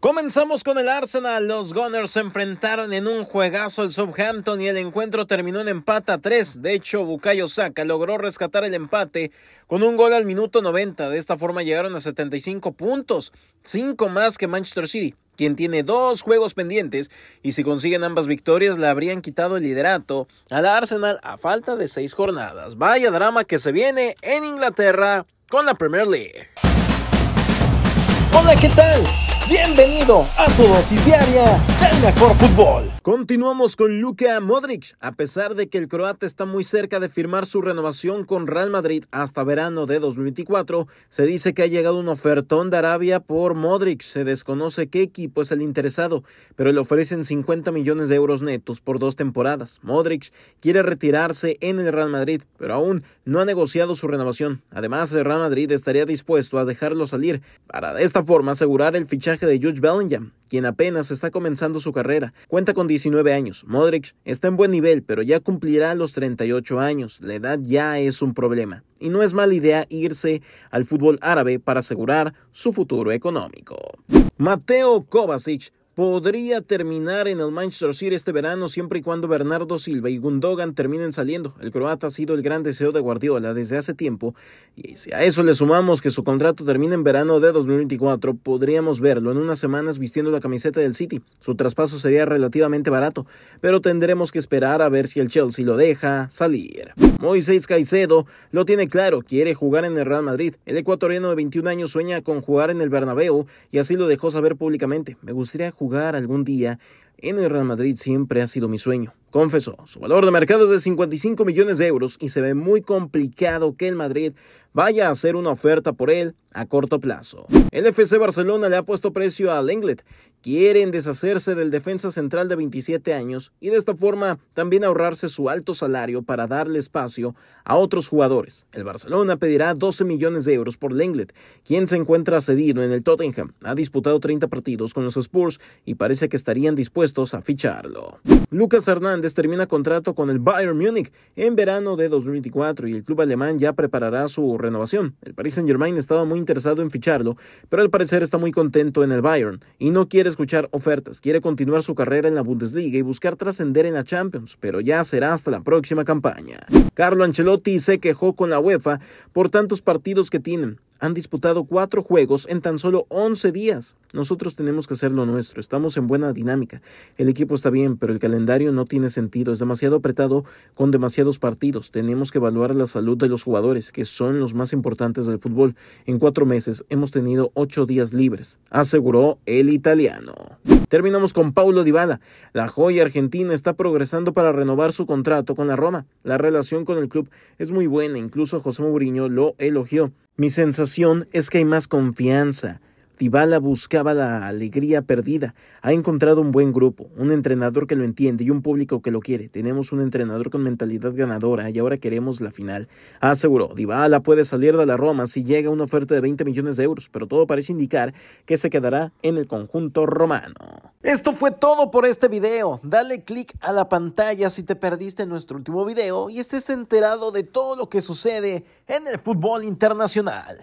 Comenzamos con el Arsenal. Los Gunners se enfrentaron en un juegazo al Southampton y el encuentro terminó en empate a 3. De hecho, Bukayo Saka logró rescatar el empate con un gol al minuto 90. De esta forma llegaron a 75 puntos, 5 más que Manchester City, quien tiene dos juegos pendientes y si consiguen ambas victorias le habrían quitado el liderato al Arsenal a falta de 6 jornadas. Vaya drama que se viene en Inglaterra con la Premier League. Hola, ¿qué tal? Bienvenido a tu dosis diaria del mejor fútbol. Continuamos con Luka Modric. A pesar de que el croata está muy cerca de firmar su renovación con Real Madrid hasta verano de 2024, se dice que ha llegado un ofertón de Arabia por Modric. Se desconoce qué equipo es el interesado, pero le ofrecen 50 millones de euros netos por dos temporadas. Modric quiere retirarse en el Real Madrid, pero aún no ha negociado su renovación. Además, el Real Madrid estaría dispuesto a dejarlo salir para de esta forma asegurar el fichaje de George Bellingham, quien apenas está comenzando su carrera. Cuenta con 19 años. Modric está en buen nivel, pero ya cumplirá los 38 años. La edad ya es un problema. Y no es mala idea irse al fútbol árabe para asegurar su futuro económico. Mateo Kovacic podría terminar en el Manchester City este verano siempre y cuando Bernardo Silva y Gundogan terminen saliendo. El croata ha sido el gran deseo de Guardiola desde hace tiempo y si a eso le sumamos que su contrato termine en verano de 2024, podríamos verlo en unas semanas vistiendo la camiseta del City. Su traspaso sería relativamente barato, pero tendremos que esperar a ver si el Chelsea lo deja salir. Moisés Caicedo lo tiene claro, quiere jugar en el Real Madrid. El ecuatoriano de 21 años sueña con jugar en el Bernabéu y así lo dejó saber públicamente. Me gustaría jugar algún día en el Real Madrid siempre ha sido mi sueño. Confesó, su valor de mercado es de 55 millones de euros y se ve muy complicado que el Madrid vaya a hacer una oferta por él a corto plazo. El FC Barcelona le ha puesto precio al Englet. Quieren deshacerse del defensa central de 27 años y de esta forma también ahorrarse su alto salario para darle espacio a otros jugadores. El Barcelona pedirá 12 millones de euros por Lenglet, quien se encuentra cedido en el Tottenham. Ha disputado 30 partidos con los Spurs y parece que estarían dispuestos a ficharlo. Lucas Hernández termina contrato con el Bayern Múnich en verano de 2024 y el club alemán ya preparará su renovación. El Paris Saint-Germain estaba muy interesado en ficharlo, pero al parecer está muy contento en el Bayern y no quiere escuchar ofertas. Quiere continuar su carrera en la Bundesliga y buscar trascender en la Champions, pero ya será hasta la próxima campaña. Carlo Ancelotti se quejó con la UEFA por tantos partidos que tienen han disputado cuatro juegos en tan solo 11 días. Nosotros tenemos que hacer lo nuestro, estamos en buena dinámica. El equipo está bien, pero el calendario no tiene sentido, es demasiado apretado con demasiados partidos. Tenemos que evaluar la salud de los jugadores, que son los más importantes del fútbol. En cuatro meses hemos tenido ocho días libres, aseguró el italiano. Terminamos con Paulo Dybala. La joya argentina está progresando para renovar su contrato con la Roma. La relación con el club es muy buena, incluso José Mourinho lo elogió. Mi sensación es que hay más confianza Dybala buscaba la alegría perdida. Ha encontrado un buen grupo, un entrenador que lo entiende y un público que lo quiere. Tenemos un entrenador con mentalidad ganadora y ahora queremos la final. Ah, aseguró, Dybala puede salir de la Roma si llega una oferta de 20 millones de euros, pero todo parece indicar que se quedará en el conjunto romano. Esto fue todo por este video. Dale click a la pantalla si te perdiste nuestro último video y estés enterado de todo lo que sucede en el fútbol internacional.